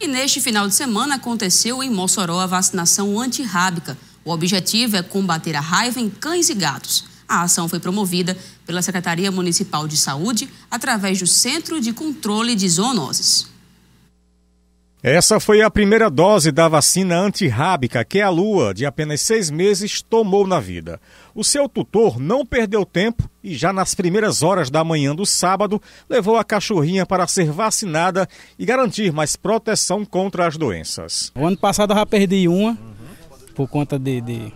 E neste final de semana aconteceu em Mossoró a vacinação antirrábica. O objetivo é combater a raiva em cães e gatos. A ação foi promovida pela Secretaria Municipal de Saúde através do Centro de Controle de Zoonoses. Essa foi a primeira dose da vacina antirrábica que a Lua, de apenas seis meses, tomou na vida. O seu tutor não perdeu tempo e, já nas primeiras horas da manhã do sábado, levou a cachorrinha para ser vacinada e garantir mais proteção contra as doenças. O ano passado eu já perdi uma por conta de, de,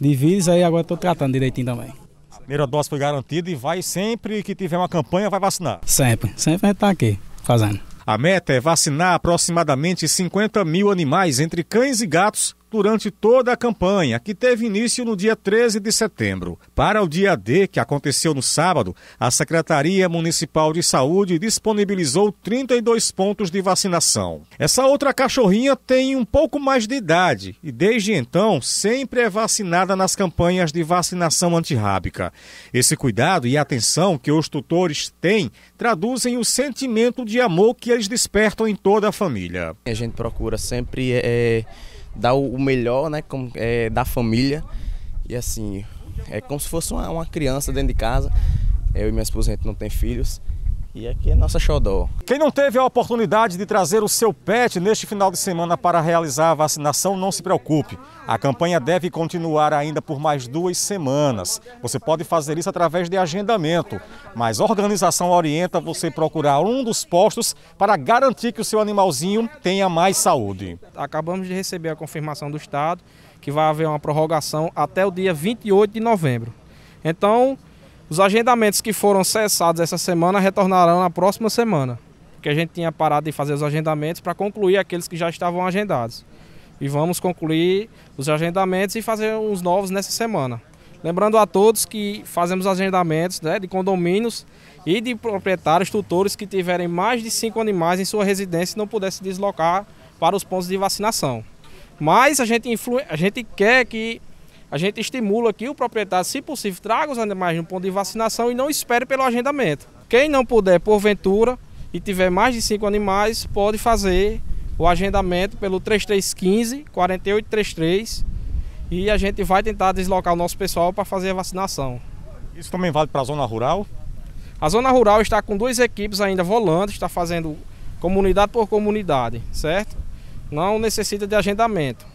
de vírus, aí agora estou tratando direitinho também. A primeira dose foi garantida e vai sempre que tiver uma campanha, vai vacinar? Sempre, sempre a gente está aqui fazendo. A meta é vacinar aproximadamente 50 mil animais, entre cães e gatos, durante toda a campanha, que teve início no dia 13 de setembro. Para o dia D, que aconteceu no sábado, a Secretaria Municipal de Saúde disponibilizou 32 pontos de vacinação. Essa outra cachorrinha tem um pouco mais de idade e desde então sempre é vacinada nas campanhas de vacinação antirrábica. Esse cuidado e atenção que os tutores têm traduzem o sentimento de amor que eles despertam em toda a família. A gente procura sempre é dar o melhor né, como, é, da família. E assim, é como se fosse uma, uma criança dentro de casa. Eu e minha esposa, a gente não tem filhos. E aqui é nossa xodó. Quem não teve a oportunidade de trazer o seu pet neste final de semana para realizar a vacinação, não se preocupe. A campanha deve continuar ainda por mais duas semanas. Você pode fazer isso através de agendamento, mas a organização orienta você procurar um dos postos para garantir que o seu animalzinho tenha mais saúde. Acabamos de receber a confirmação do Estado que vai haver uma prorrogação até o dia 28 de novembro. Então, os agendamentos que foram cessados essa semana retornarão na próxima semana, porque a gente tinha parado de fazer os agendamentos para concluir aqueles que já estavam agendados. E vamos concluir os agendamentos e fazer uns novos nessa semana. Lembrando a todos que fazemos agendamentos né, de condomínios e de proprietários, tutores que tiverem mais de cinco animais em sua residência e não pudessem deslocar para os pontos de vacinação. Mas a gente, a gente quer que a gente estimula que o proprietário, se possível, traga os animais no ponto de vacinação e não espere pelo agendamento. Quem não puder, porventura, e tiver mais de cinco animais, pode fazer o agendamento pelo 3315 4833 e a gente vai tentar deslocar o nosso pessoal para fazer a vacinação. Isso também vale para a zona rural? A zona rural está com duas equipes ainda volando, está fazendo comunidade por comunidade, certo? Não necessita de agendamento.